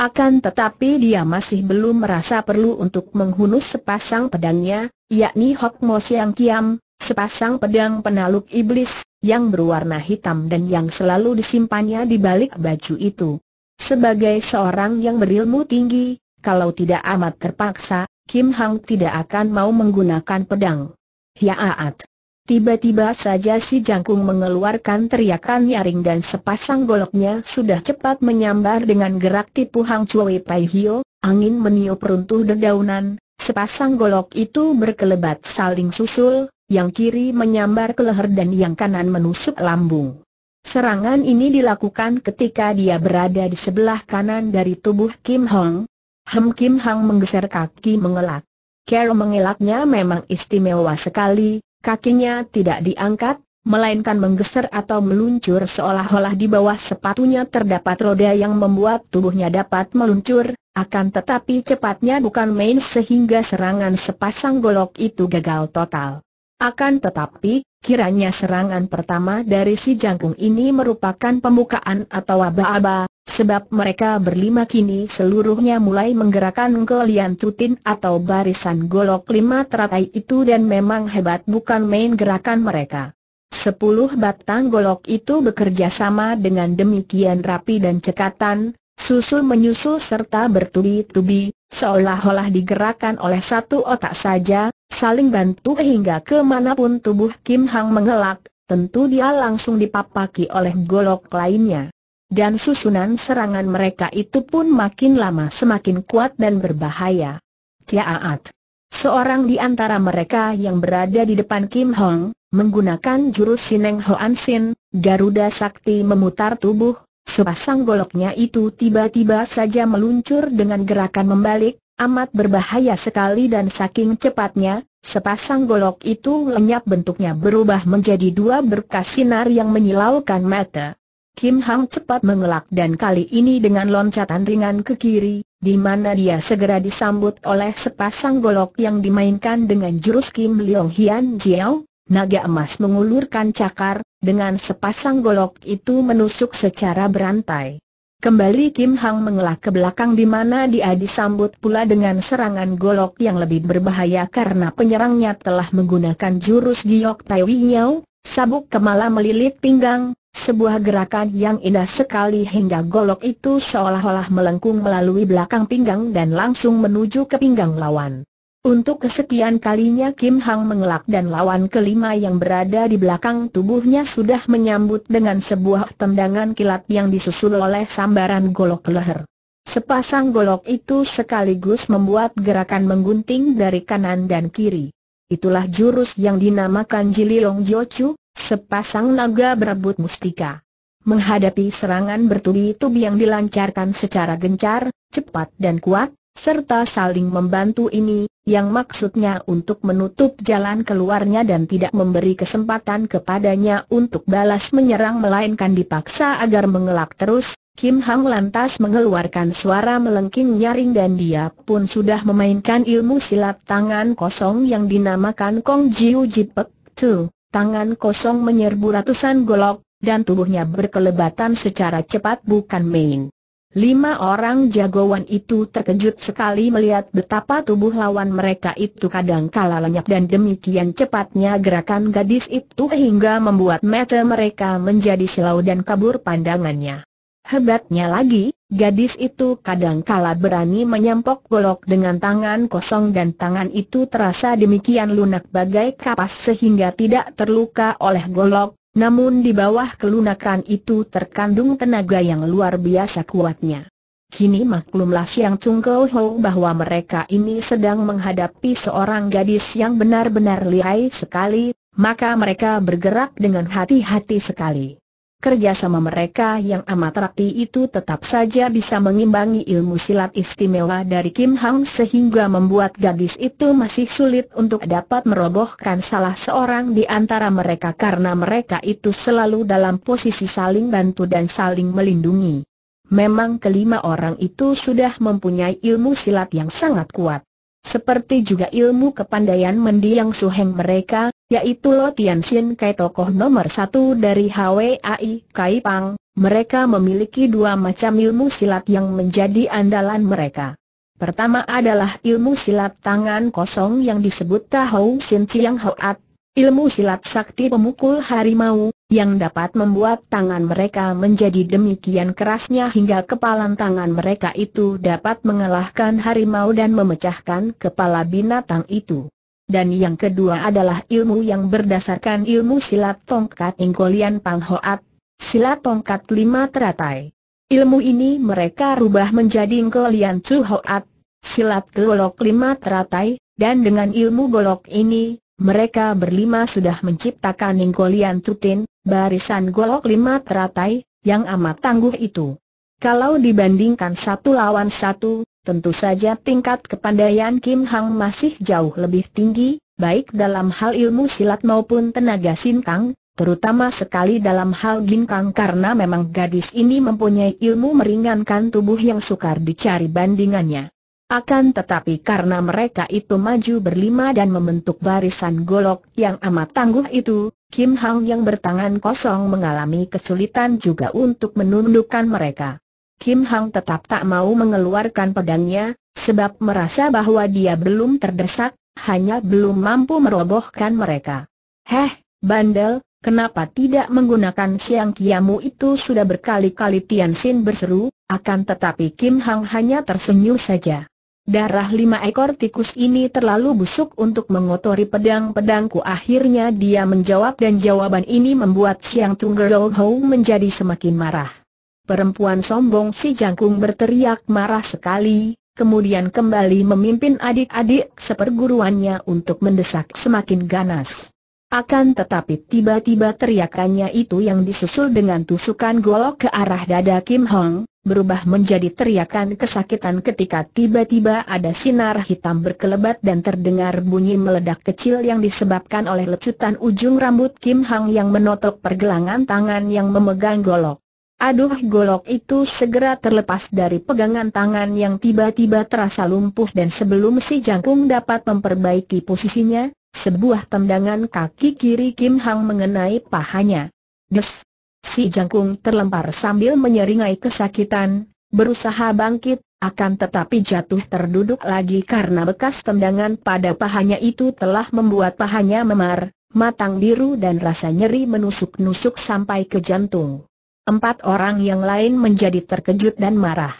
A: Akan tetapi dia masih belum merasa perlu untuk menghunus sepasang pedangnya, yakni Hok Mo Siang Kiam, sepasang pedang penaluk iblis, yang berwarna hitam dan yang selalu disimpannya di balik baju itu. Sebagai seorang yang berilmu tinggi, kalau tidak amat terpaksa, Kim Hang tidak akan mau menggunakan pedang. Hiaat. Ya Tiba-tiba saja si jangkung mengeluarkan teriakan nyaring dan sepasang goloknya sudah cepat menyambar dengan gerak tipu Hang Chui Pai Hio, angin meniup runtuh dedaunan, sepasang golok itu berkelebat saling susul, yang kiri menyambar ke leher dan yang kanan menusuk lambung. Serangan ini dilakukan ketika dia berada di sebelah kanan dari tubuh Kim Hong. Hem Kim Hong menggeser kaki mengelak. Kero mengelaknya memang istimewa sekali, kakinya tidak diangkat, melainkan menggeser atau meluncur seolah-olah di bawah sepatunya terdapat roda yang membuat tubuhnya dapat meluncur, akan tetapi cepatnya bukan main sehingga serangan sepasang golok itu gagal total. Akan tetapi, kiranya serangan pertama dari si jangkung ini merupakan pembukaan atau aba-aba, Sebab mereka berlima kini seluruhnya mulai menggerakkan golian tutin atau barisan golok lima teratai itu dan memang hebat bukan main gerakan mereka. Sepuluh batang golok itu bekerja sama dengan demikian rapi dan cekatan, susul menyusul serta bertubi-tubi, seolah-olah digerakkan oleh satu otak saja, saling bantu hingga kemanapun tubuh Kim Hang mengelak, tentu dia langsung dipapaki oleh golok lainnya. Dan susunan serangan mereka itu pun makin lama semakin kuat dan berbahaya. Tiaat. Seorang di antara mereka yang berada di depan Kim Hong, menggunakan jurus Sineng Hoan Sin, Garuda Sakti memutar tubuh, sepasang goloknya itu tiba-tiba saja meluncur dengan gerakan membalik, amat berbahaya sekali dan saking cepatnya, sepasang golok itu lenyap bentuknya berubah menjadi dua berkas sinar yang menyilaukan mata. Kim Hang cepat mengelak dan kali ini dengan loncatan ringan ke kiri, di mana dia segera disambut oleh sepasang golok yang dimainkan dengan jurus Kim Leong Hian Jiao, naga emas mengulurkan cakar, dengan sepasang golok itu menusuk secara berantai. Kembali Kim Hang mengelak ke belakang di mana dia disambut pula dengan serangan golok yang lebih berbahaya karena penyerangnya telah menggunakan jurus giok tai Yao, sabuk kemala melilit pinggang, sebuah gerakan yang indah sekali hingga golok itu seolah-olah melengkung melalui belakang pinggang dan langsung menuju ke pinggang lawan. Untuk kesekian kalinya Kim Hang mengelak dan lawan kelima yang berada di belakang tubuhnya sudah menyambut dengan sebuah tendangan kilat yang disusul oleh sambaran golok leher. Sepasang golok itu sekaligus membuat gerakan menggunting dari kanan dan kiri. Itulah jurus yang dinamakan Jililong Jochu, Sepasang naga berebut mustika. Menghadapi serangan bertubi-tubi yang dilancarkan secara gencar, cepat dan kuat, serta saling membantu ini, yang maksudnya untuk menutup jalan keluarnya dan tidak memberi kesempatan kepadanya untuk balas menyerang melainkan dipaksa agar mengelak terus, Kim Hang lantas mengeluarkan suara melengking nyaring dan dia pun sudah memainkan ilmu silat tangan kosong yang dinamakan Kong Jiu Jipek Tu tangan kosong menyerbu ratusan golok, dan tubuhnya berkelebatan secara cepat bukan main. Lima orang jagoan itu terkejut sekali melihat betapa tubuh lawan mereka itu kadang kalah lenyap dan demikian cepatnya gerakan gadis itu hingga membuat mata mereka menjadi silau dan kabur pandangannya. Hebatnya lagi, Gadis itu kadangkala berani menyampok golok dengan tangan kosong dan tangan itu terasa demikian lunak bagai kapas sehingga tidak terluka oleh golok, namun di bawah kelunakan itu terkandung tenaga yang luar biasa kuatnya. Kini maklumlah Siang Chung Ho bahwa mereka ini sedang menghadapi seorang gadis yang benar-benar lihai sekali, maka mereka bergerak dengan hati-hati sekali. Kerjasama mereka yang amat rakti itu tetap saja bisa mengimbangi ilmu silat istimewa dari Kim Hang sehingga membuat gadis itu masih sulit untuk dapat merobohkan salah seorang di antara mereka karena mereka itu selalu dalam posisi saling bantu dan saling melindungi. Memang kelima orang itu sudah mempunyai ilmu silat yang sangat kuat seperti juga ilmu kepandaian mendiang suheng mereka, yaitu Lo Tian Sin Kai tokoh nomor satu dari HWAI Kai Pang, mereka memiliki dua macam ilmu silat yang menjadi andalan mereka. Pertama adalah ilmu silat tangan kosong yang disebut Tahou Sin Chiang Hoat, ilmu silat sakti pemukul harimau, yang dapat membuat tangan mereka menjadi demikian kerasnya hingga kepalan tangan mereka itu dapat mengalahkan harimau dan memecahkan kepala binatang itu. Dan yang kedua adalah ilmu yang berdasarkan ilmu silat tongkat Inggolian Panghoat, silat tongkat lima teratai. Ilmu ini mereka rubah menjadi Inggolian cuhoat, silat golok lima teratai, dan dengan ilmu golok ini, mereka berlima sudah menciptakan Inggolian Tutin, barisan golok lima teratai, yang amat tangguh itu. Kalau dibandingkan satu lawan satu, tentu saja tingkat kepandaian Kim Hang masih jauh lebih tinggi, baik dalam hal ilmu silat maupun tenaga sinkang, terutama sekali dalam hal ginkang karena memang gadis ini mempunyai ilmu meringankan tubuh yang sukar dicari bandingannya. Akan tetapi karena mereka itu maju berlima dan membentuk barisan golok yang amat tangguh itu, Kim Hang yang bertangan kosong mengalami kesulitan juga untuk menundukkan mereka. Kim Hang tetap tak mau mengeluarkan pedangnya, sebab merasa bahwa dia belum terdesak, hanya belum mampu merobohkan mereka. Heh, bandel, kenapa tidak menggunakan siang kiamu itu sudah berkali-kali Tian Sin berseru, akan tetapi Kim Hang hanya tersenyum saja. Darah lima ekor tikus ini terlalu busuk untuk mengotori pedang-pedangku Akhirnya dia menjawab dan jawaban ini membuat Siang Tunggerol Hou menjadi semakin marah Perempuan sombong si jangkung berteriak marah sekali Kemudian kembali memimpin adik-adik seperguruannya untuk mendesak semakin ganas akan tetapi tiba-tiba teriakannya itu yang disusul dengan tusukan golok ke arah dada Kim Hong, berubah menjadi teriakan kesakitan ketika tiba-tiba ada sinar hitam berkelebat dan terdengar bunyi meledak kecil yang disebabkan oleh lecutan ujung rambut Kim Hang yang menotok pergelangan tangan yang memegang golok. Aduh golok itu segera terlepas dari pegangan tangan yang tiba-tiba terasa lumpuh dan sebelum si jangkung dapat memperbaiki posisinya, sebuah tendangan kaki kiri Kim Hang mengenai pahanya. Des, Si jangkung terlempar sambil menyeringai kesakitan, berusaha bangkit, akan tetapi jatuh terduduk lagi karena bekas tendangan pada pahanya itu telah membuat pahanya memar, matang biru dan rasa nyeri menusuk-nusuk sampai ke jantung. Empat orang yang lain menjadi terkejut dan marah.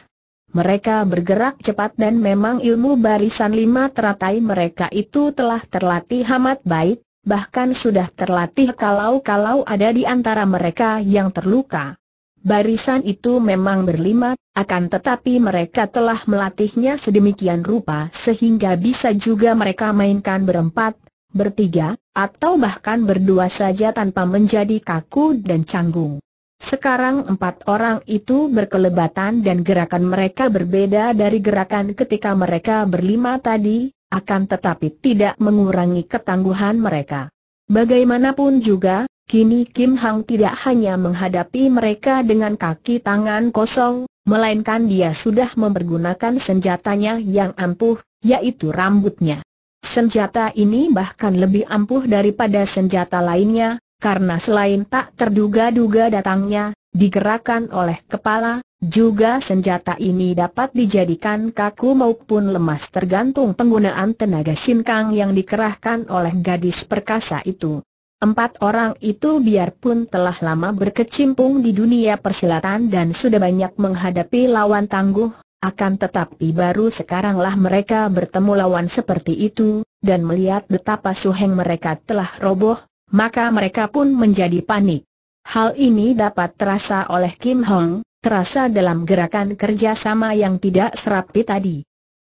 A: Mereka bergerak cepat dan memang ilmu barisan lima teratai mereka itu telah terlatih amat baik, bahkan sudah terlatih kalau-kalau ada di antara mereka yang terluka. Barisan itu memang berlima, akan tetapi mereka telah melatihnya sedemikian rupa sehingga bisa juga mereka mainkan berempat, bertiga, atau bahkan berdua saja tanpa menjadi kaku dan canggung. Sekarang empat orang itu berkelebatan dan gerakan mereka berbeda dari gerakan ketika mereka berlima tadi, akan tetapi tidak mengurangi ketangguhan mereka. Bagaimanapun juga, kini Kim Hang tidak hanya menghadapi mereka dengan kaki tangan kosong, melainkan dia sudah mempergunakan senjatanya yang ampuh, yaitu rambutnya. Senjata ini bahkan lebih ampuh daripada senjata lainnya, karena selain tak terduga-duga datangnya, digerakkan oleh kepala, juga senjata ini dapat dijadikan kaku maupun lemas tergantung penggunaan tenaga sinkang yang dikerahkan oleh gadis perkasa itu. Empat orang itu biarpun telah lama berkecimpung di dunia persilatan dan sudah banyak menghadapi lawan tangguh, akan tetapi baru sekaranglah mereka bertemu lawan seperti itu, dan melihat betapa suheng mereka telah roboh, maka mereka pun menjadi panik. Hal ini dapat terasa oleh Kim Hong, terasa dalam gerakan kerjasama yang tidak serapi tadi.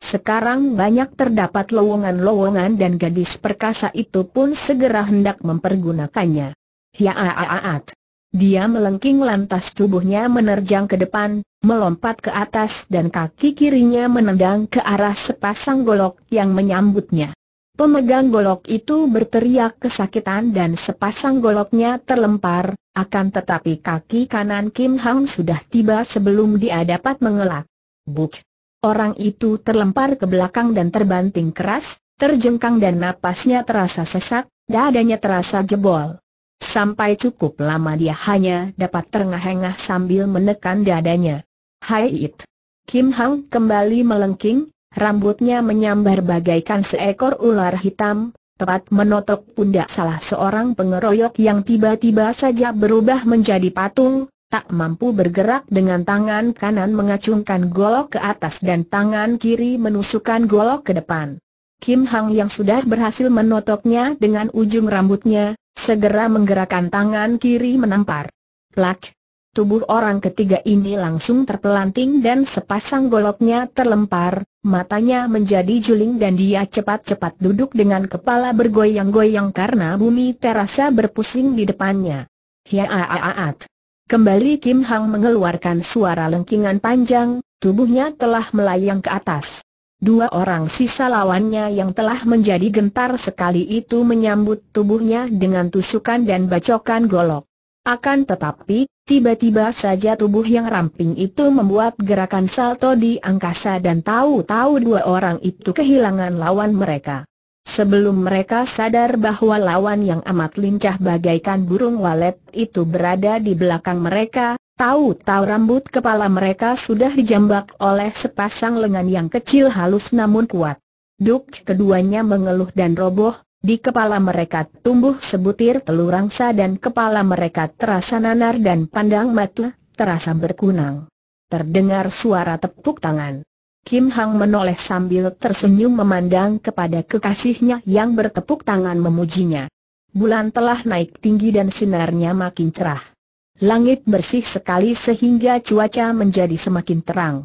A: Sekarang banyak terdapat lowongan-lowongan dan gadis perkasa itu pun segera hendak mempergunakannya. Hiaaat. Dia melengking lantas tubuhnya menerjang ke depan, melompat ke atas dan kaki kirinya menendang ke arah sepasang golok yang menyambutnya. Pemegang golok itu berteriak kesakitan dan sepasang goloknya terlempar, akan tetapi kaki kanan Kim Hang sudah tiba sebelum dia dapat mengelak. Buk! Orang itu terlempar ke belakang dan terbanting keras, terjengkang dan napasnya terasa sesak, dadanya terasa jebol. Sampai cukup lama dia hanya dapat terengah-engah sambil menekan dadanya. Hai It! Kim Hang kembali melengking, rambutnya menyambar bagaikan seekor ular hitam, tepat menotok pundak salah seorang pengeroyok yang tiba-tiba saja berubah menjadi patung, tak mampu bergerak dengan tangan kanan mengacungkan golok ke atas dan tangan kiri menusukkan golok ke depan. Kim Hang yang sudah berhasil menotoknya dengan ujung rambutnya, segera menggerakkan tangan kiri menampar. Plak, Tubuh orang ketiga ini langsung terpelanting dan sepasang goloknya terlempar, matanya menjadi juling dan dia cepat-cepat duduk dengan kepala bergoyang-goyang karena bumi terasa berpusing di depannya. Hiaaat. Kembali Kim Hang mengeluarkan suara lengkingan panjang, tubuhnya telah melayang ke atas. Dua orang sisa lawannya yang telah menjadi gentar sekali itu menyambut tubuhnya dengan tusukan dan bacokan golok. Akan tetapi, Tiba-tiba saja tubuh yang ramping itu membuat gerakan salto di angkasa dan tahu-tahu dua orang itu kehilangan lawan mereka. Sebelum mereka sadar bahwa lawan yang amat lincah bagaikan burung walet itu berada di belakang mereka, tahu-tahu rambut kepala mereka sudah dijambak oleh sepasang lengan yang kecil halus namun kuat. Duk keduanya mengeluh dan roboh, di kepala mereka tumbuh sebutir telur rangsa dan kepala mereka terasa nanar dan pandang mata, terasa berkunang. Terdengar suara tepuk tangan. Kim Hang menoleh sambil tersenyum memandang kepada kekasihnya yang bertepuk tangan memujinya. Bulan telah naik tinggi dan sinarnya makin cerah. Langit bersih sekali sehingga cuaca menjadi semakin terang.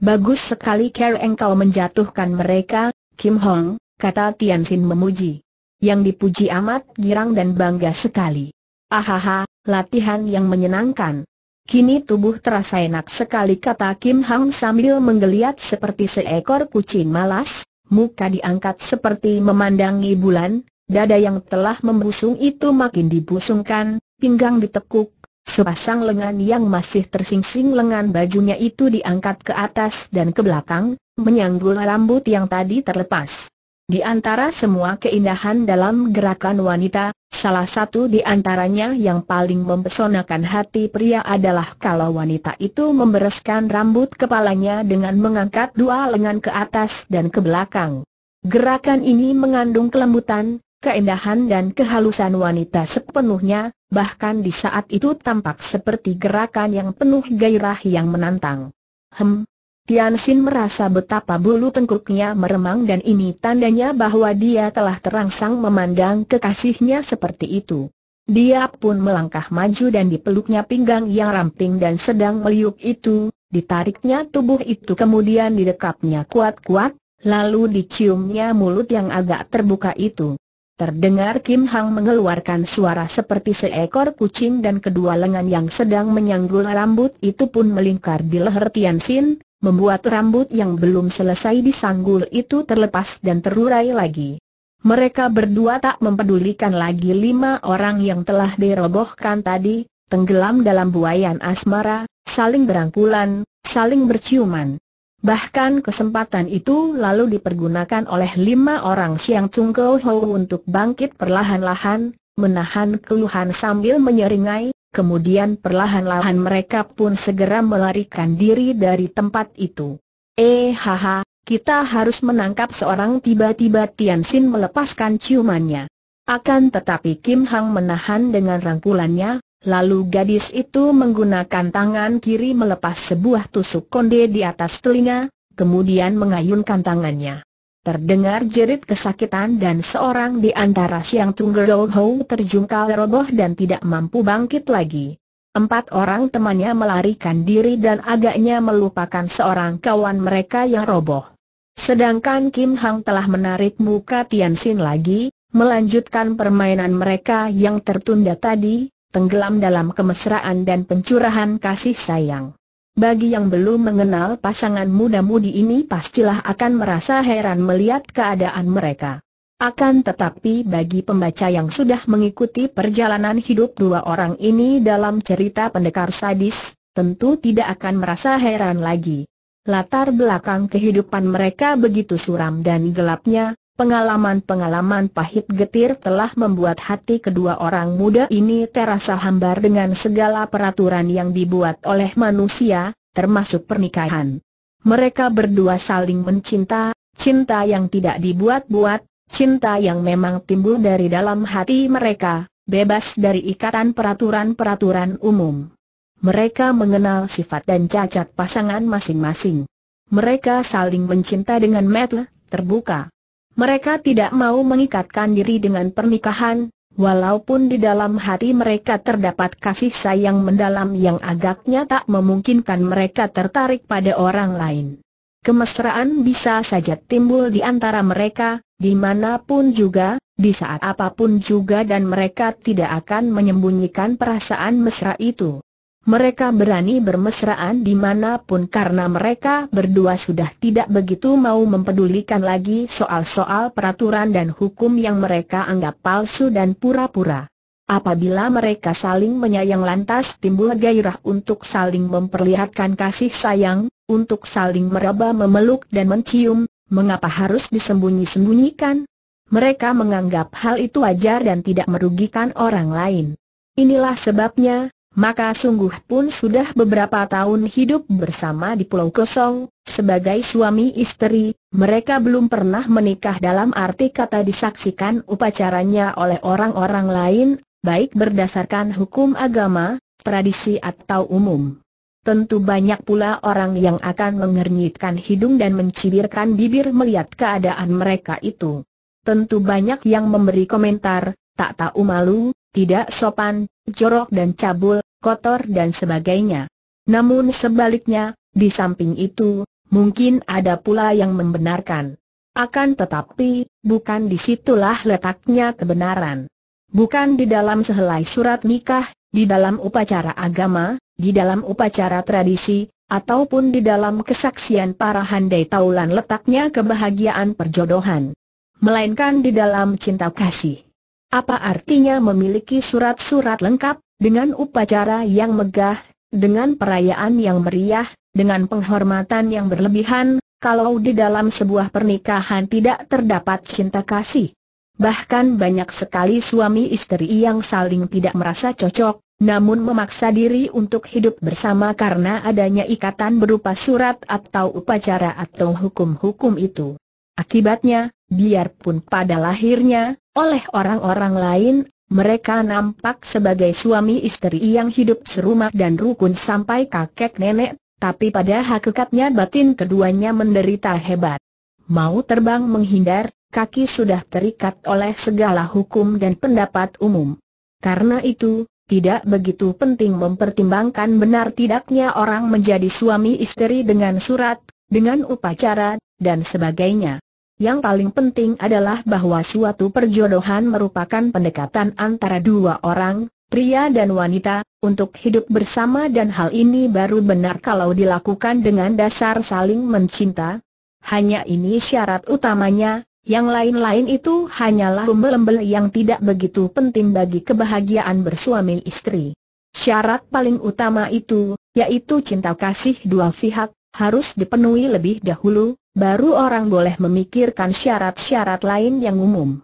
A: Bagus sekali care engkau menjatuhkan mereka, Kim Hong, kata Tian Xin memuji yang dipuji amat girang dan bangga sekali. Ahaha, latihan yang menyenangkan. Kini tubuh terasa enak sekali kata Kim Hang sambil menggeliat seperti seekor kucing malas, muka diangkat seperti memandangi bulan, dada yang telah membusung itu makin dibusungkan, pinggang ditekuk, Sepasang lengan yang masih tersingsing lengan bajunya itu diangkat ke atas dan ke belakang, menyanggul rambut yang tadi terlepas. Di antara semua keindahan dalam gerakan wanita, salah satu di antaranya yang paling mempesonakan hati pria adalah kalau wanita itu membereskan rambut kepalanya dengan mengangkat dua lengan ke atas dan ke belakang. Gerakan ini mengandung kelembutan, keindahan dan kehalusan wanita sepenuhnya, bahkan di saat itu tampak seperti gerakan yang penuh gairah yang menantang. Hem, Tian Xin merasa betapa bulu tengkuknya meremang dan ini tandanya bahwa dia telah terangsang memandang kekasihnya seperti itu. Dia pun melangkah maju dan dipeluknya pinggang yang ramping dan sedang meliuk itu, ditariknya tubuh itu kemudian didekapnya kuat-kuat, lalu diciumnya mulut yang agak terbuka itu. Terdengar Kim Hang mengeluarkan suara seperti seekor kucing dan kedua lengan yang sedang menyanggul rambut itu pun melingkar di leher Tian Xin, membuat rambut yang belum selesai disanggul itu terlepas dan terurai lagi. Mereka berdua tak mempedulikan lagi lima orang yang telah dirobohkan tadi, tenggelam dalam buayan asmara, saling berangkulan, saling berciuman. Bahkan kesempatan itu lalu dipergunakan oleh lima orang Siang Chung Kau Ho untuk bangkit perlahan-lahan, menahan keluhan sambil menyeringai, Kemudian perlahan-lahan mereka pun segera melarikan diri dari tempat itu. Eh haha, kita harus menangkap seorang tiba-tiba Tian Xin melepaskan ciumannya. Akan tetapi Kim Hang menahan dengan rangkulannya, lalu gadis itu menggunakan tangan kiri melepas sebuah tusuk konde di atas telinga, kemudian mengayunkan tangannya. Terdengar jerit kesakitan dan seorang di antara Siang tunggal terjungkal roboh dan tidak mampu bangkit lagi. Empat orang temannya melarikan diri dan agaknya melupakan seorang kawan mereka yang roboh. Sedangkan Kim Hang telah menarik muka Tian Xin lagi, melanjutkan permainan mereka yang tertunda tadi, tenggelam dalam kemesraan dan pencurahan kasih sayang. Bagi yang belum mengenal pasangan muda-mudi ini pastilah akan merasa heran melihat keadaan mereka. Akan tetapi bagi pembaca yang sudah mengikuti perjalanan hidup dua orang ini dalam cerita pendekar sadis, tentu tidak akan merasa heran lagi. Latar belakang kehidupan mereka begitu suram dan gelapnya, Pengalaman-pengalaman pahit getir telah membuat hati kedua orang muda ini terasa hambar dengan segala peraturan yang dibuat oleh manusia, termasuk pernikahan. Mereka berdua saling mencinta, cinta yang tidak dibuat-buat, cinta yang memang timbul dari dalam hati mereka, bebas dari ikatan peraturan-peraturan umum. Mereka mengenal sifat dan cacat pasangan masing-masing. Mereka saling mencinta dengan metel, terbuka. Mereka tidak mau mengikatkan diri dengan pernikahan, walaupun di dalam hati mereka terdapat kasih sayang mendalam yang agaknya tak memungkinkan mereka tertarik pada orang lain. Kemesraan bisa saja timbul di antara mereka, dimanapun juga, di saat apapun juga dan mereka tidak akan menyembunyikan perasaan mesra itu. Mereka berani bermesraan dimanapun karena mereka berdua sudah tidak begitu mau mempedulikan lagi soal-soal peraturan dan hukum yang mereka anggap palsu dan pura-pura. Apabila mereka saling menyayang lantas timbul gairah untuk saling memperlihatkan kasih sayang, untuk saling meraba memeluk dan mencium, mengapa harus disembunyi-sembunyikan? Mereka menganggap hal itu wajar dan tidak merugikan orang lain. Inilah sebabnya, maka sungguh pun sudah beberapa tahun hidup bersama di Pulau Kosong, sebagai suami istri, mereka belum pernah menikah dalam arti kata disaksikan upacaranya oleh orang-orang lain, baik berdasarkan hukum agama, tradisi atau umum. Tentu banyak pula orang yang akan mengernyitkan hidung dan mencibirkan bibir melihat keadaan mereka itu. Tentu banyak yang memberi komentar, tak tahu malu, tidak sopan, jorok dan cabul, kotor dan sebagainya. Namun sebaliknya, di samping itu, mungkin ada pula yang membenarkan. Akan tetapi, bukan disitulah letaknya kebenaran. Bukan di dalam sehelai surat nikah, di dalam upacara agama, di dalam upacara tradisi, ataupun di dalam kesaksian para handai taulan letaknya kebahagiaan perjodohan. Melainkan di dalam cinta kasih. Apa artinya memiliki surat-surat lengkap, dengan upacara yang megah, dengan perayaan yang meriah, dengan penghormatan yang berlebihan, kalau di dalam sebuah pernikahan tidak terdapat cinta kasih. Bahkan banyak sekali suami istri yang saling tidak merasa cocok, namun memaksa diri untuk hidup bersama karena adanya ikatan berupa surat atau upacara atau hukum-hukum itu. Akibatnya, biarpun pada lahirnya, oleh orang-orang lain mereka nampak sebagai suami istri yang hidup serumah dan rukun sampai kakek nenek, tapi pada hakikatnya batin keduanya menderita hebat. Mau terbang menghindar, kaki sudah terikat oleh segala hukum dan pendapat umum. Karena itu, tidak begitu penting mempertimbangkan benar tidaknya orang menjadi suami istri dengan surat, dengan upacara, dan sebagainya. Yang paling penting adalah bahwa suatu perjodohan merupakan pendekatan antara dua orang, pria dan wanita, untuk hidup bersama dan hal ini baru benar kalau dilakukan dengan dasar saling mencinta. Hanya ini syarat utamanya, yang lain-lain itu hanyalah lembel-lembel yang tidak begitu penting bagi kebahagiaan bersuami istri. Syarat paling utama itu, yaitu cinta kasih dua pihak, harus dipenuhi lebih dahulu, baru orang boleh memikirkan syarat-syarat lain yang umum.